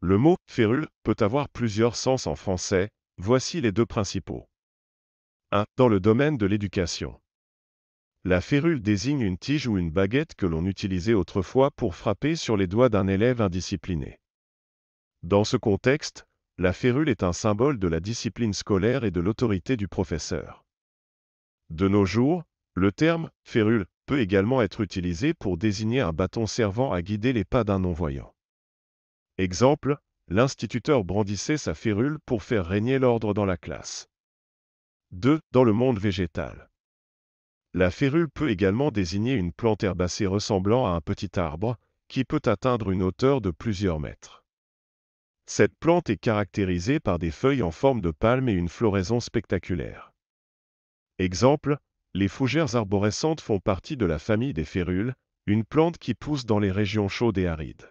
Le mot férule peut avoir plusieurs sens en français, voici les deux principaux. 1. Dans le domaine de l'éducation. La férule désigne une tige ou une baguette que l'on utilisait autrefois pour frapper sur les doigts d'un élève indiscipliné. Dans ce contexte, la férule est un symbole de la discipline scolaire et de l'autorité du professeur. De nos jours, le terme férule peut également être utilisé pour désigner un bâton servant à guider les pas d'un non-voyant. Exemple, l'instituteur brandissait sa férule pour faire régner l'ordre dans la classe. 2. Dans le monde végétal. La férule peut également désigner une plante herbacée ressemblant à un petit arbre, qui peut atteindre une hauteur de plusieurs mètres. Cette plante est caractérisée par des feuilles en forme de palme et une floraison spectaculaire. Exemple, les fougères arborescentes font partie de la famille des férules, une plante qui pousse dans les régions chaudes et arides.